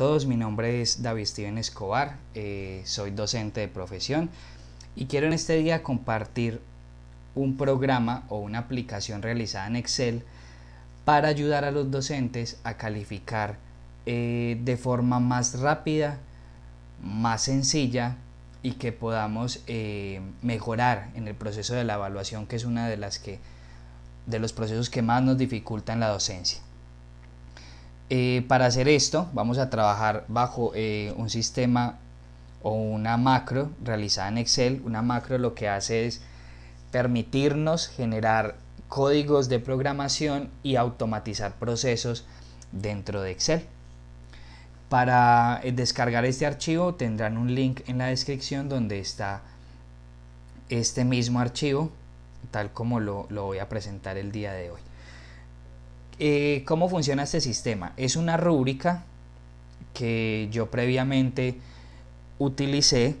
todos, mi nombre es David Steven Escobar, eh, soy docente de profesión y quiero en este día compartir un programa o una aplicación realizada en Excel para ayudar a los docentes a calificar eh, de forma más rápida, más sencilla y que podamos eh, mejorar en el proceso de la evaluación que es una de las que de los procesos que más nos dificultan la docencia. Eh, para hacer esto vamos a trabajar bajo eh, un sistema o una macro realizada en Excel. Una macro lo que hace es permitirnos generar códigos de programación y automatizar procesos dentro de Excel. Para eh, descargar este archivo tendrán un link en la descripción donde está este mismo archivo, tal como lo voy a presentar el día de hoy. Eh, ¿Cómo funciona este sistema? Es una rúbrica que yo previamente utilicé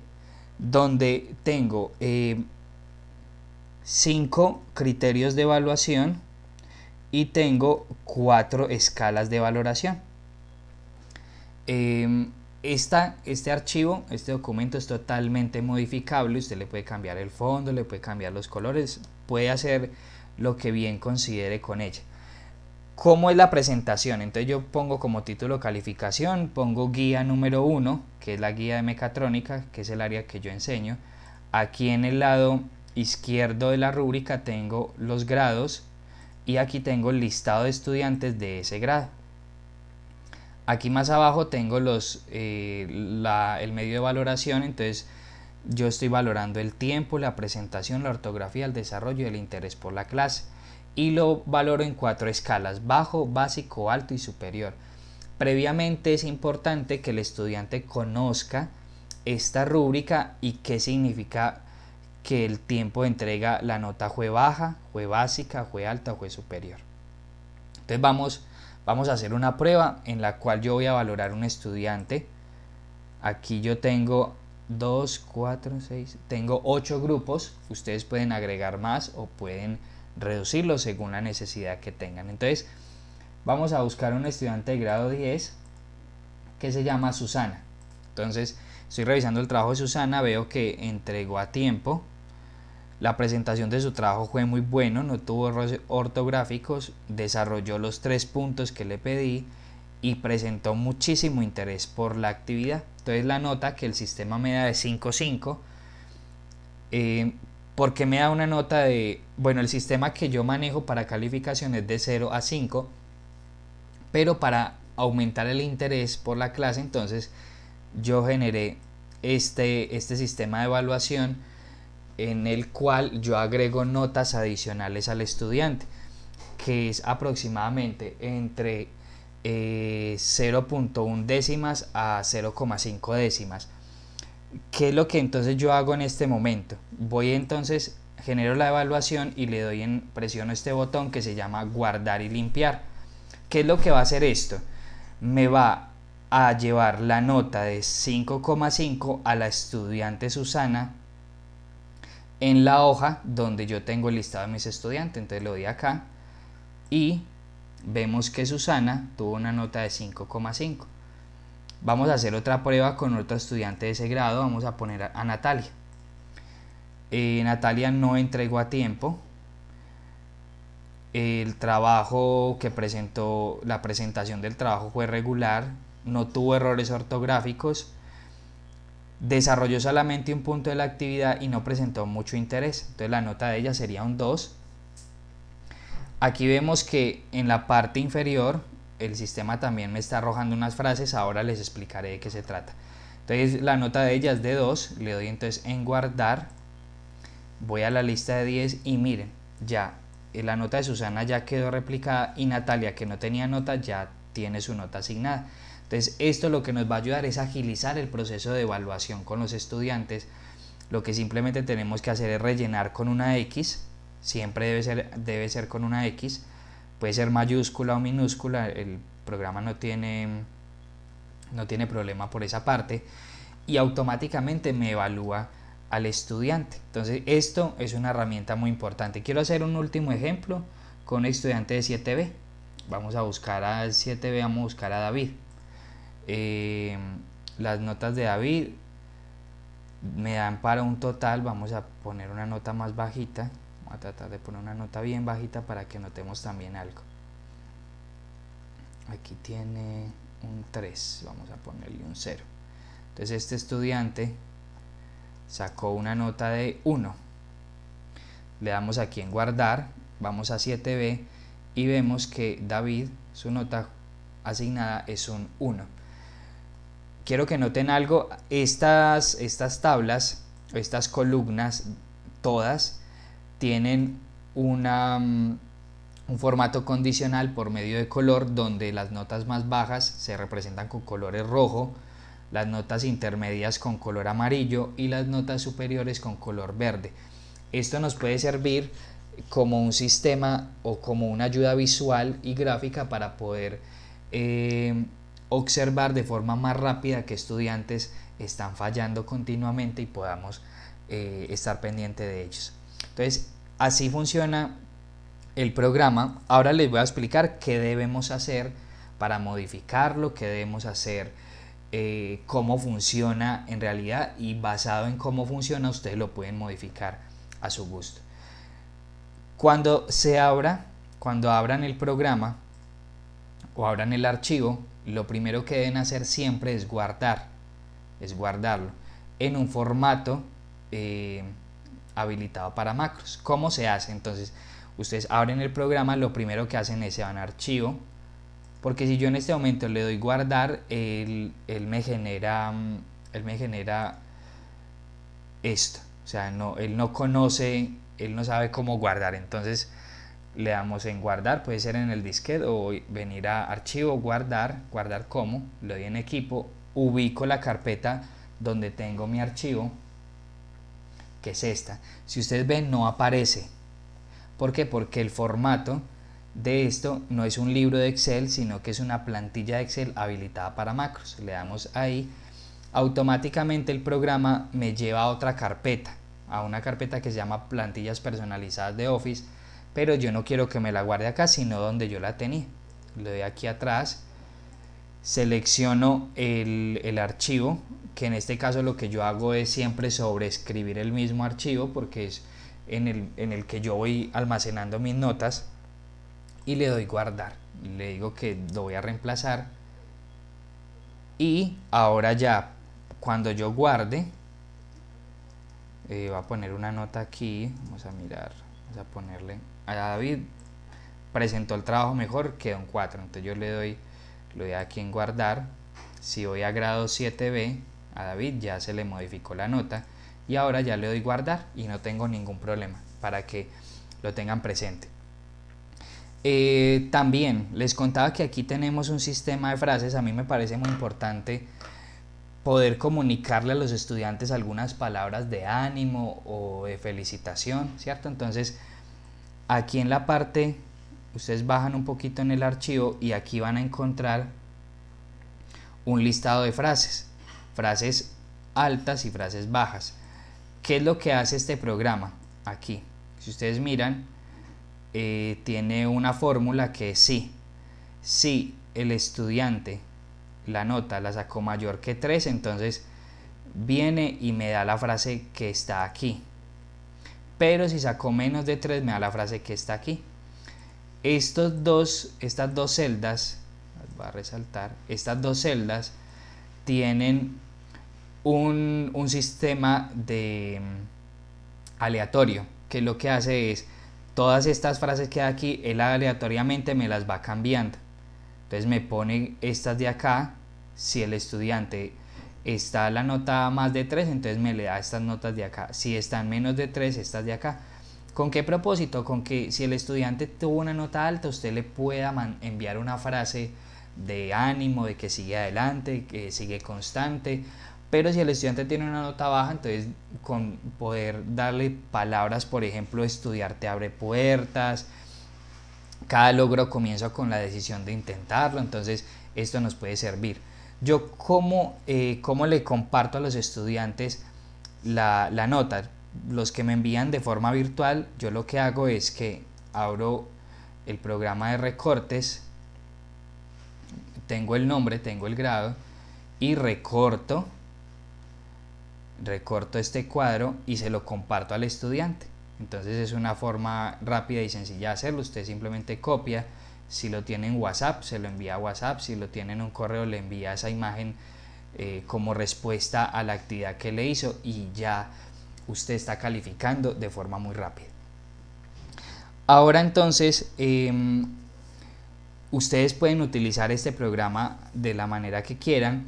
donde tengo eh, cinco criterios de evaluación y tengo cuatro escalas de valoración. Em, este archivo, este documento es totalmente modificable. Usted le puede cambiar el fondo, le puede cambiar los colores, puede hacer lo que bien considere con ella. ¿Cómo es la presentación? Entonces yo pongo como título calificación, pongo guía número 1, que es la guía de mecatrónica, que es el área que yo enseño. Aquí en el lado izquierdo de la rúbrica tengo los grados y aquí tengo el listado de estudiantes de ese grado. Aquí más abajo tengo los, eh, el medio de valoración, entonces yo estoy valorando el tiempo, la presentación, la ortografía, el desarrollo y el interés por la clase y lo valoro en cuatro escalas, bajo, básico, alto y superior. Previamente es importante que el estudiante conozca esta rúbrica y qué significa que el tiempo de entrega la nota fue baja, fue básica, fue alta, fue superior. Entonces vamos, vamos a hacer una prueba en la cual yo voy a valorar un estudiante. Aquí yo tengo 2, 4, 6, tengo 8 grupos. Ustedes pueden agregar más o pueden reducirlo según la necesidad que tengan. Entonces, vamos a buscar un estudiante de grado 10 que se llama Susana. Entonces, estoy revisando el trabajo de Susana, veo que entregó a tiempo. La presentación de su trabajo fue muy bueno, no tuvo errores ortográficos, desarrolló los tres puntos que le pedí y presentó muchísimo interés por la actividad. Entonces la nota que el sistema me da de 5 5 porque me da una nota de, bueno, el sistema que yo manejo para calificaciones es de 0 a 5, pero para aumentar el interés por la clase, entonces yo generé este, este, sistema de evaluación en el cual yo agrego notas adicionales al estudiante, que es aproximadamente entre 0.1 eh, décimas a 0,5 décimas. ¿qué es lo que entonces yo hago en este momento? Voy entonces, genero la evaluación y le doy en, presiono este botón que se llama guardar y limpiar. ¿Qué es lo que va a hacer esto? Me va a llevar la nota de 5,5 a la estudiante Susana en la hoja donde yo tengo el listado de mis estudiantes. Entonces lo doy acá y vemos que Susana tuvo una nota de 5,5. Vamos a hacer otra prueba con otro estudiante de ese grado, vamos a poner a, Natalia. Eh, Natalia no entregó a tiempo el trabajo que presentó, la presentación del trabajo fue regular, no tuvo errores ortográficos, desarrolló solamente un punto de la actividad y no presentó mucho interés. Entonces la nota de ella sería un 2. Aquí vemos que en la parte inferior el sistema también me está arrojando unas frases, ahora les explicaré de qué se trata. Entonces la nota de ella es de 2, le doy entonces en guardar, voy a la lista de 10 y miren, ya eh, la nota de Susana ya quedó replicada y Natalia que no tenía nota ya tiene su nota asignada. Entonces esto lo que nos va a ayudar es agilizar el proceso de evaluación con los estudiantes. Lo que simplemente tenemos que hacer es rellenar con una X, siempre debe ser, debe ser con una X puede ser mayúscula o minúscula, el programa no tiene, no tiene problema por esa parte y automáticamente me evalúa al estudiante. Entonces esto es una herramienta muy importante. Quiero hacer un último ejemplo con estudiante de 7B. Vamos a buscar a 7B, vamos a buscar a David. Eh, las notas de David me dan para un total, vamos a poner una nota más bajita, a tratar de poner una nota bien bajita para que notemos también algo aquí tiene un 3 vamos a ponerle un 0 entonces este estudiante sacó una nota de 1 le damos aquí en guardar vamos a 7b y vemos que David su nota asignada es un 1 quiero que noten algo estas, estas tablas estas columnas todas tienen mm, un formato condicional por medio de color donde las notas más bajas se representan con colores rojo, las notas intermedias con color amarillo y las notas superiores con color verde. Esto nos puede servir como un sistema o como una ayuda visual y gráfica para poder eh, observar de forma más rápida que estudiantes están fallando continuamente y podamos eh, estar pendiente de ellos. Entonces, así funciona el programa. Ahora les voy a explicar qué debemos hacer para modificarlo, qué debemos hacer, eh, cómo funciona en realidad y basado en cómo funciona ustedes lo pueden modificar a su gusto. Cuando se abra, cuando abran el programa o abran el archivo, lo primero que deben hacer siempre es guardar, es guardarlo en un formato eh, habilitado para macros. ¿Cómo se hace? Entonces, ustedes abren el programa, lo primero que hacen es se van a archivo, porque si yo en este momento le doy guardar, él, me genera, mm, él me genera esto, o sea, no, él no conoce, él no sabe cómo guardar, entonces le damos en guardar, puede ser en el disquete o venir a archivo, guardar, guardar como, le doy en equipo, ubico la carpeta donde tengo mi archivo, que es esta. Si ustedes ven, no aparece. ¿Por qué? Porque el formato de esto no es un libro de Excel, sino que es una plantilla de Excel habilitada para macros. Le damos ahí. Automáticamente el programa me lleva a otra carpeta, a una carpeta que se llama plantillas personalizadas de Office, pero yo no quiero que me la guarde acá, sino donde yo la tenía. Le doy aquí atrás selecciono el, archivo, que en este caso lo que yo hago es siempre sobre escribir el mismo archivo porque es en el, que yo voy almacenando mis notas y le doy guardar. Le digo que lo voy a reemplazar y ahora ya cuando yo guarde eh, Va a poner una nota aquí, vamos a mirar, vamos a ponerle a David presentó el trabajo mejor, quedó un 4, entonces yo le doy lo doy aquí en guardar. Si voy a grado 7B, a David ya se le modificó la nota y ahora ya le doy guardar y no tengo ningún problema para que lo tengan presente. Eh, también les contaba que aquí tenemos un sistema de frases, a mí me parece muy importante poder comunicarle a los estudiantes algunas palabras de ánimo o de felicitación, ¿cierto? Entonces, aquí en la parte ustedes bajan un poquito en el archivo y aquí van a encontrar un listado de frases, frases altas y frases bajas. ¿Qué es lo que hace este programa? Aquí, si ustedes miran, eh, tiene una fórmula que es sí. Si el estudiante la nota la sacó mayor que 3, entonces viene y me da la frase que está aquí. Pero si sacó menos de 3, me da la frase que está aquí. Estos dos, estas dos celdas, a resaltar, estas dos celdas tienen un, sistema de mm, aleatorio, que lo que hace es todas estas frases que hay aquí, él aleatoriamente me las va cambiando. Entonces me pone estas de acá, si el estudiante está la nota más de 3, entonces me le da estas notas de acá. Si están menos de 3, estas de acá. ¿Con qué propósito? Con que si el estudiante tuvo una nota alta, usted le pueda enviar una frase de ánimo, de que sigue adelante, que sigue constante. Pero si el estudiante tiene una nota baja, entonces con poder darle palabras, por ejemplo, estudiar te abre puertas. Cada logro comienza con la decisión de intentarlo, entonces esto nos puede servir. Yo como eh, cómo le comparto a los estudiantes la, la nota los que me envían de forma virtual, yo lo que hago es que abro el programa de recortes, tengo el nombre, tengo el grado y recorto, recorto este cuadro y se lo comparto al estudiante. Entonces es una forma rápida y sencilla de hacerlo. Usted simplemente copia. Si lo tiene en WhatsApp, se lo envía a WhatsApp. Si lo tiene en un correo, le envía esa imagen eh, como respuesta a la actividad que le hizo y ya usted está calificando de forma muy rápida. Ahora entonces, em, ustedes pueden utilizar este programa de la manera que quieran.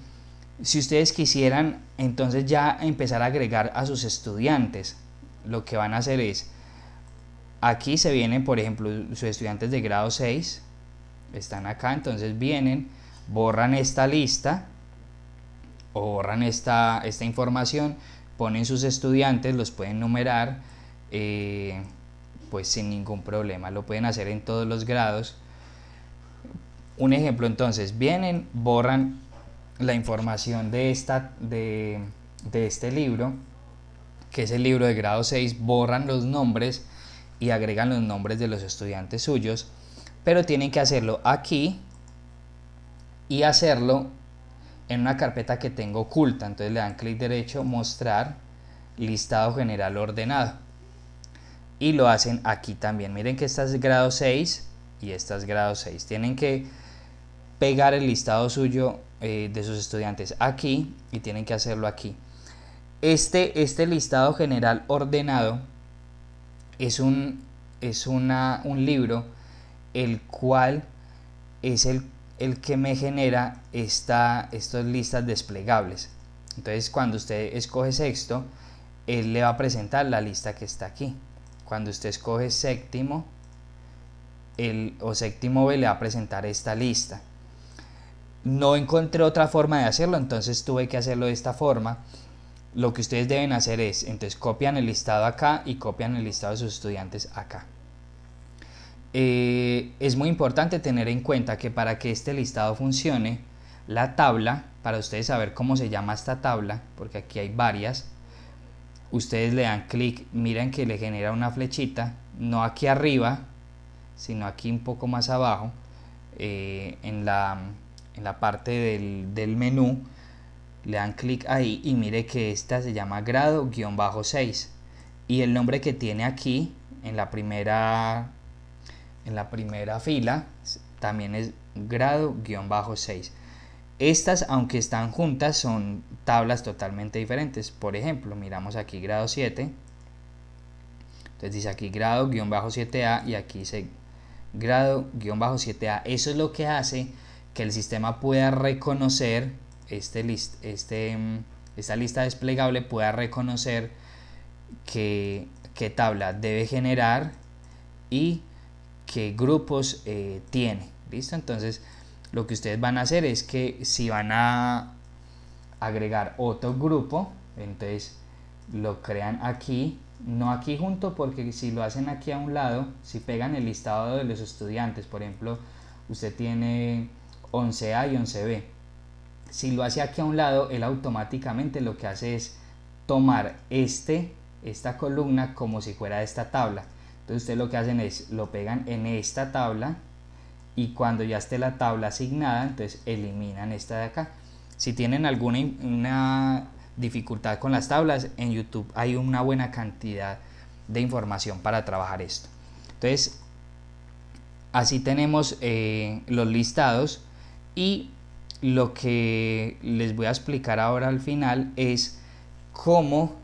Si ustedes quisieran, entonces ya empezar a agregar a sus estudiantes, lo que van a hacer es, aquí se vienen, por ejemplo, sus estudiantes de grado 6, están acá, entonces vienen, borran esta lista o borran esta, esta información, ponen sus estudiantes, los pueden numerar, eh, pues sin ningún problema, lo pueden hacer en todos los grados. Un ejemplo entonces, vienen, borran la información de, esta, de, de este libro, que es el libro de grado 6, borran los nombres y agregan los nombres de los estudiantes suyos, pero tienen que hacerlo aquí y hacerlo en una carpeta que tengo oculta. Entonces le dan clic derecho, mostrar, listado general ordenado. Y lo hacen aquí también. Miren que estas es grado 6 y estas es grado 6. Tienen que pegar el listado suyo eh, de sus estudiantes aquí y tienen que hacerlo aquí. Este, este listado general ordenado es un, es una, un libro el cual es el el que me genera estas listas desplegables. Entonces cuando usted escoge sexto, él le va a presentar la lista que está aquí. Cuando usted escoge séptimo, el, o séptimo B le va a presentar esta lista. No encontré otra forma de hacerlo, entonces tuve que hacerlo de esta forma. Lo que ustedes deben hacer es, entonces copian el listado acá y copian el listado de sus estudiantes acá. Eh, es muy importante tener en cuenta que para que este listado funcione, la tabla, para ustedes saber cómo se llama esta tabla, porque aquí hay varias, ustedes le dan clic, miren que le genera una flechita, no aquí arriba, sino aquí un poco más abajo, eh, en, la, en, la, parte del, del menú, le dan clic ahí y mire que esta se llama grado-6 y el nombre que tiene aquí en la primera en la primera fila también es grado-6. Estas, aunque están juntas, son tablas totalmente diferentes. Por ejemplo, miramos aquí grado 7. Entonces dice aquí grado-7A y aquí dice grado-7A. Eso es lo que hace que el sistema pueda reconocer, este list, este, mm, esta lista desplegable pueda reconocer qué que tabla debe generar y qué grupos eh, tiene. ¿Listo? Entonces, lo que ustedes van a hacer es que si van a agregar otro grupo, entonces lo crean aquí, no aquí junto, porque si lo hacen aquí a un lado, si pegan el listado de los estudiantes, por ejemplo, usted tiene 11A y 11B. Si lo hace aquí a un lado, él automáticamente lo que hace es tomar este, esta columna como si fuera esta tabla. Entonces ustedes lo que hacen es lo pegan en esta tabla y cuando ya esté la tabla asignada, entonces eliminan esta de acá. Si tienen alguna una dificultad con las tablas, en YouTube hay una buena cantidad de información para trabajar esto. Entonces, así tenemos eh, los listados y lo que les voy a explicar ahora al final es cómo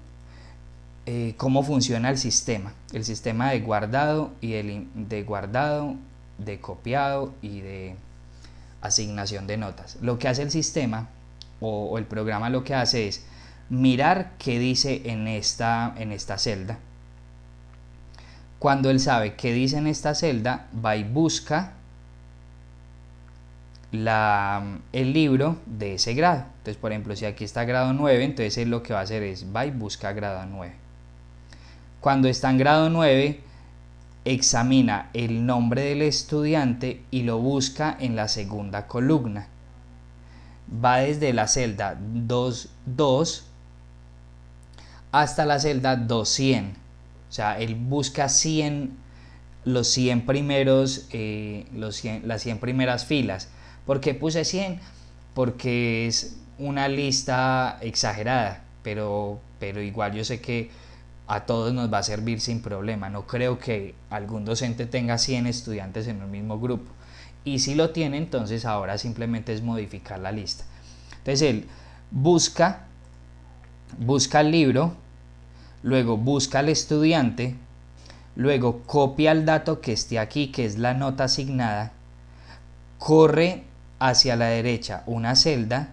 eh, cómo funciona el sistema, el sistema de guardado y de, de guardado, de copiado y de asignación de notas. Lo que hace el sistema o, el programa lo que hace es mirar qué dice en esta, en esta celda. Cuando él sabe qué dice en esta celda, va y busca la, el libro de ese grado. Entonces, por ejemplo, si aquí está grado 9, entonces lo que va a hacer es va y busca grado 9. Cuando está en grado 9, examina el nombre del estudiante y lo busca en la segunda columna. Va desde la celda 2.2 hasta la celda 200. O sea, él busca 100, los 100 primeros, eh, los las 100 primeras filas. ¿Por qué puse 100? Porque es una lista exagerada, pero, pero igual yo sé que a todos nos va a servir sin problema. No creo que algún docente tenga 100 estudiantes en un mismo grupo. Y si lo tiene, entonces ahora simplemente es modificar la lista. Entonces él busca, busca el libro, luego busca al estudiante, luego copia el dato que esté aquí, que es la nota asignada, corre hacia la derecha una celda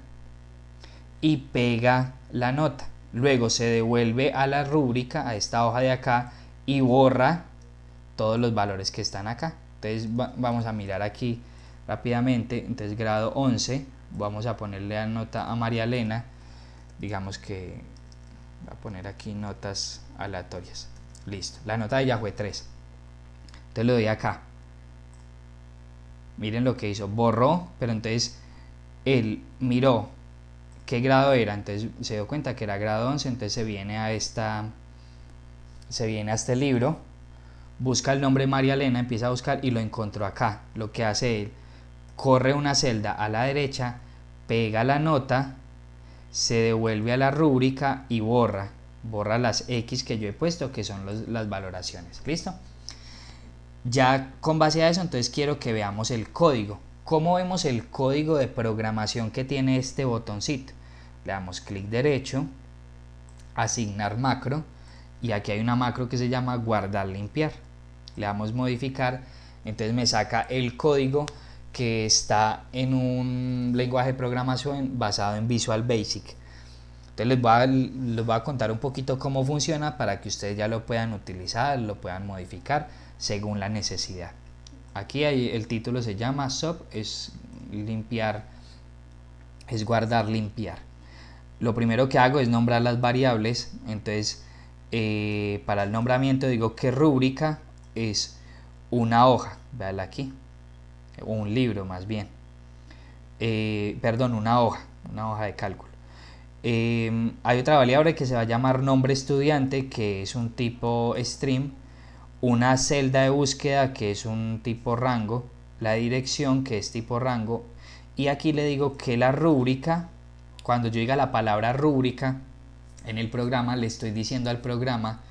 y pega la nota. Luego se devuelve a la rúbrica, a esta hoja de acá, y borra todos los valores que están acá. Entonces vamos a mirar aquí rápidamente. Entonces grado 11, vamos a ponerle la nota a María Elena. Digamos que voy a poner aquí notas aleatorias. Listo, la nota de ya fue 3. Entonces lo doy acá. Miren lo que hizo, borró, pero entonces él miró qué grado era. Entonces se dio cuenta que era grado 11, entonces se viene a esta se viene a este libro, busca el nombre María Elena, empieza a buscar y lo encontró acá. Lo que hace él, corre una celda a la derecha, pega la nota, se devuelve a la rúbrica y borra. Borra las X que yo he puesto, que son las valoraciones. ¿Listo? Ya con base a eso, entonces quiero que veamos el código. ¿Cómo vemos el código de programación que tiene este botoncito? Le damos clic derecho, asignar macro y aquí hay una macro que se llama guardar limpiar. Le damos modificar, entonces me saca el código que está en un lenguaje de programación basado en Visual Basic. Entonces les voy, a, a contar un poquito cómo funciona para que ustedes ya lo puedan utilizar, lo puedan modificar según la necesidad. Aquí el título se llama sub, es limpiar, es guardar, limpiar. Lo primero que hago es nombrar las variables, entonces eh, para el nombramiento digo que rúbrica es una hoja, veanla aquí, un libro más bien, eh, perdón, una hoja, una hoja de cálculo. Eh, hay otra variable que se va a llamar nombre estudiante, que es un tipo stream, una celda de búsqueda que es un tipo rango, la dirección que es tipo rango, y aquí le digo que la rúbrica, cuando yo diga la palabra rúbrica en el programa, le estoy diciendo al programa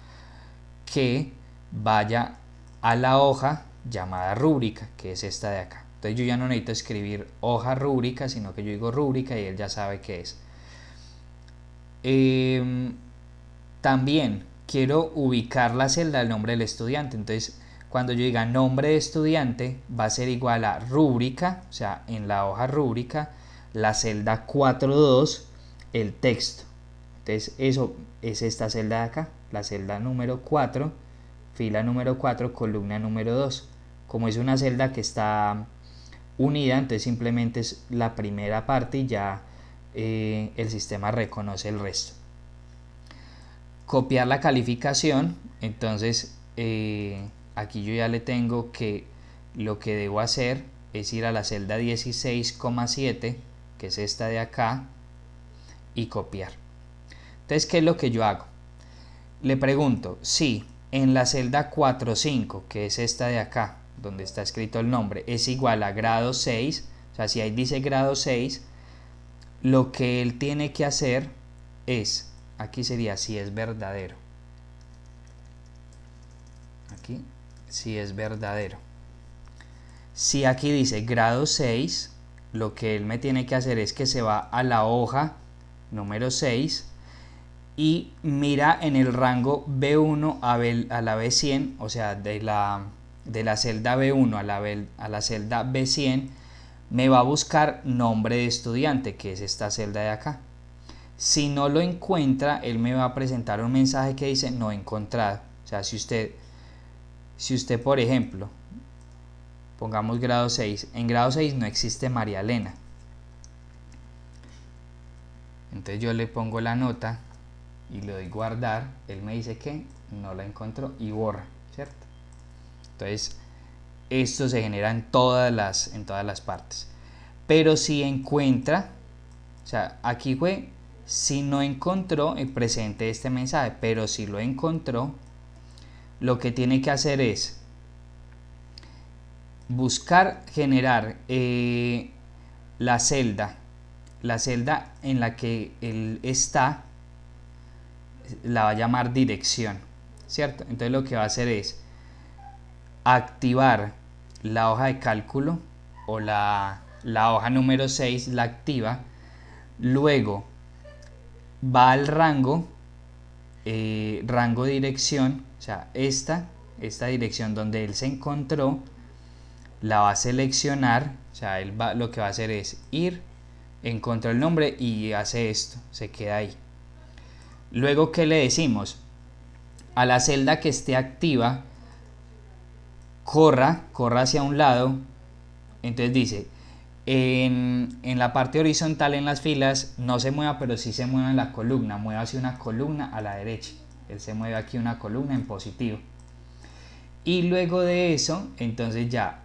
que vaya a la hoja llamada rúbrica, que es esta de acá. Entonces yo ya no necesito escribir hoja rúbrica, sino que yo digo rúbrica y él ya sabe qué es. Em, también quiero ubicar la celda el nombre del estudiante. Entonces, cuando yo diga nombre de estudiante, va a ser igual a rúbrica, o sea, en la hoja rúbrica, la celda 42, el texto. Entonces, eso es esta celda de acá, la celda número 4, fila número 4, columna número 2. Como es una celda que está unida, entonces simplemente es la primera parte y ya eh, el sistema reconoce el resto copiar la calificación, entonces eh, aquí yo ya le tengo que lo que debo hacer es ir a la celda 16,7, que es esta de acá, y copiar. Entonces, ¿qué es lo que yo hago? Le pregunto si en la celda 45, que es esta de acá, donde está escrito el nombre, es igual a grado 6, o sea, si ahí dice grado 6, lo que él tiene que hacer es aquí sería si es verdadero. Aquí, si es verdadero. Si aquí dice grado 6, lo que él me tiene que hacer es que se va a la hoja número 6 y mira en el rango B1 a, la B100, o sea, de la, de la celda B1 a la, a la celda B100, me va a buscar nombre de estudiante, que es esta celda de acá. Si no lo encuentra, él me va a presentar un mensaje que dice no encontrado. O sea, si usted, si usted por ejemplo, pongamos grado 6, en grado 6 no existe María Elena. Entonces yo le pongo la nota y le doy guardar, él me dice que no la encontró y borra, ¿cierto? Entonces, esto se genera en todas las, en todas las partes. Pero si encuentra, o sea, aquí fue si no encontró, el eh, presente este mensaje, pero si lo encontró, lo que tiene que hacer es buscar generar eh, la celda, la celda en la que él está, la va a llamar dirección, ¿cierto? Entonces lo que va a hacer es activar la hoja de cálculo o la, la hoja número 6, la activa, luego va al rango, eh, rango dirección, o sea, esta, esta dirección donde él se encontró, la va a seleccionar, o sea, él va, lo que va a hacer es ir, encontró el nombre y hace esto, se queda ahí. Luego, ¿qué le decimos? A la celda que esté activa, corra, corra hacia un lado, entonces dice en, la parte horizontal en las filas no se mueva, pero sí se mueve en la columna. Mueva hacia una columna a la derecha. Él se mueve aquí una columna en positivo. Y luego de eso, entonces ya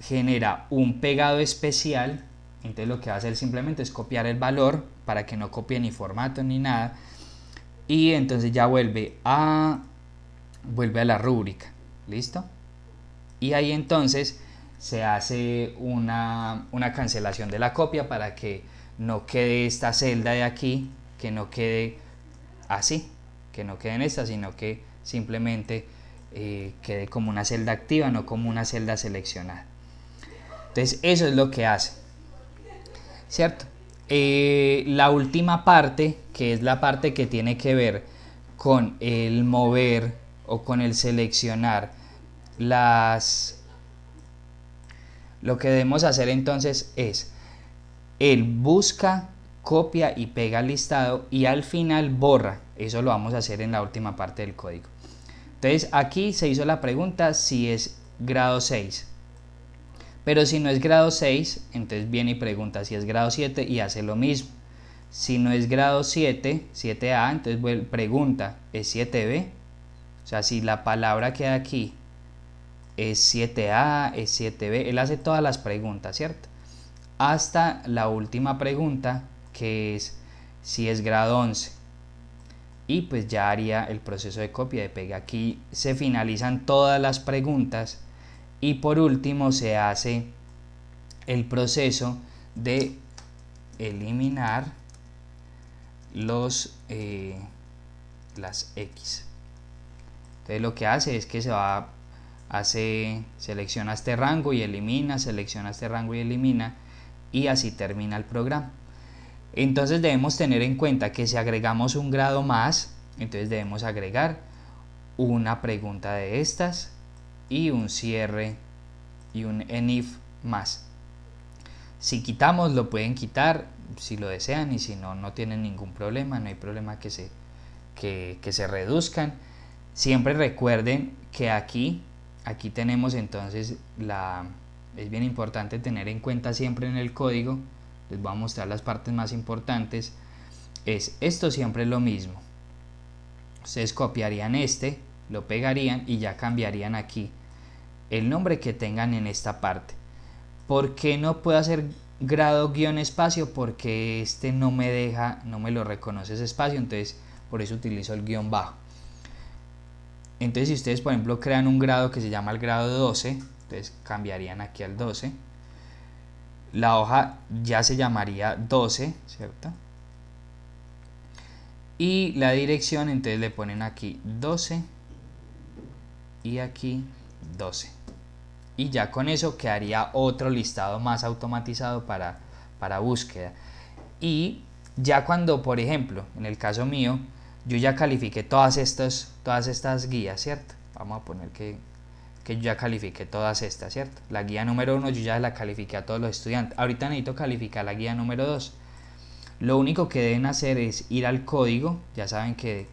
genera un pegado especial. Entonces lo que va a hacer simplemente es copiar el valor para que no copie ni formato ni nada. Y entonces ya vuelve a, vuelve a la rúbrica. ¿Listo? Y ahí entonces se hace una, cancelación de la copia para que no quede esta celda de aquí, que no quede así, que no quede en esta, sino que simplemente eh, quede como una celda activa, no como una celda seleccionada. Entonces eso es lo que hace. ¿Cierto? Eh, la última parte, que es la parte que tiene que ver con el mover o con el seleccionar las lo que debemos hacer entonces es, el busca, copia y pega el listado y al final borra. Eso lo vamos a hacer en la última parte del código. Entonces aquí se hizo la pregunta si es grado 6. Pero si no es grado 6, entonces viene y pregunta si es grado 7 y hace lo mismo. Si no es grado 7, 7A, entonces pregunta, ¿es 7B? O sea, si la palabra queda aquí es 7A, es 7B, él hace todas las preguntas, ¿cierto? Hasta la última pregunta, que es si es grado 11. Y pues ya haría el proceso de copia de pega. Aquí se finalizan todas las preguntas y por último se hace el proceso de eliminar los eh, las X. Entonces lo que hace es que se va hace, selecciona este rango y elimina, selecciona este rango y elimina y así termina el programa. Entonces debemos tener en cuenta que si agregamos un grado más, entonces debemos agregar una pregunta de estas y un cierre y un if más. Si quitamos, lo pueden quitar si lo desean y si no, no tienen ningún problema, no hay problema que se, que se reduzcan. Siempre recuerden que aquí aquí tenemos entonces la... Es bien importante tener en cuenta siempre en el código, les voy a mostrar las partes más importantes, es esto siempre lo mismo. Ustedes copiarían este, lo pegarían y ya cambiarían aquí el nombre que tengan en esta parte. ¿Por qué no puedo hacer grado guión espacio? Porque este no me deja, no me lo reconoce ese espacio, entonces por eso utilizo el guión bajo. Entonces, si ustedes, por ejemplo, crean un grado que se llama el grado 12, entonces cambiarían aquí al 12. La hoja ya se llamaría 12, ¿cierto? Y la dirección, entonces le ponen aquí 12 y aquí 12. Y ya con eso quedaría otro listado más automatizado para, para búsqueda. Y ya cuando, por ejemplo, en el caso mío, yo ya califiqué todas estas, todas estas guías, ¿cierto? Vamos a poner que, yo ya califiqué todas estas, ¿cierto? La guía número uno yo ya la califiqué a todos los estudiantes. Ahorita necesito calificar la guía número dos. Lo único que deben hacer es ir al código, ya saben que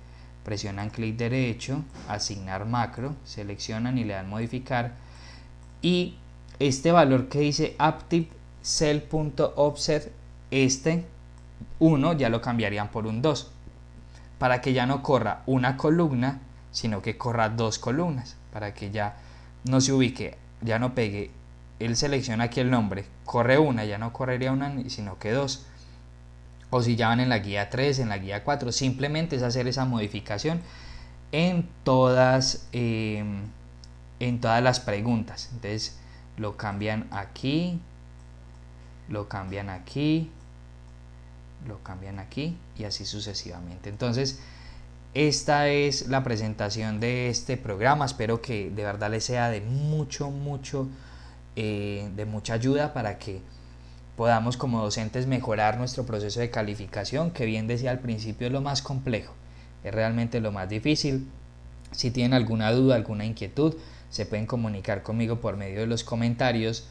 presionan clic derecho, asignar macro, seleccionan y le dan modificar. Y este valor que dice active este 1 ya lo cambiarían por un 2 para que ya no corra una columna, sino que corra dos columnas, para que ya no se ubique, ya no pegue. Él selecciona aquí el nombre, corre una, ya no correría una, sino que dos. O si ya van en la guía 3, en la guía 4, simplemente es hacer esa modificación en todas, em, en todas las preguntas. Entonces lo cambian aquí, lo cambian aquí, lo cambian aquí y así sucesivamente. Entonces, esta es la presentación de este programa. Espero que de verdad les sea de mucho, mucho, eh, de mucha ayuda para que podamos como docentes mejorar nuestro proceso de calificación, que bien decía al principio es lo más complejo, es realmente lo más difícil. Si tienen alguna duda, alguna inquietud, se pueden comunicar conmigo por medio de los comentarios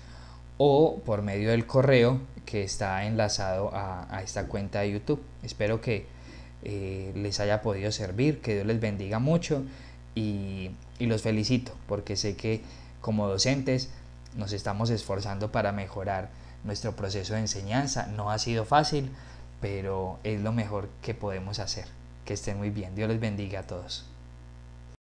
o por medio del correo que está enlazado a, esta cuenta de YouTube. Espero que eh, les haya podido servir, que Dios les bendiga mucho y, y los felicito porque sé que como docentes nos estamos esforzando para mejorar nuestro proceso de enseñanza. No ha sido fácil, pero es lo mejor que podemos hacer. Que estén muy bien. Dios les bendiga a todos.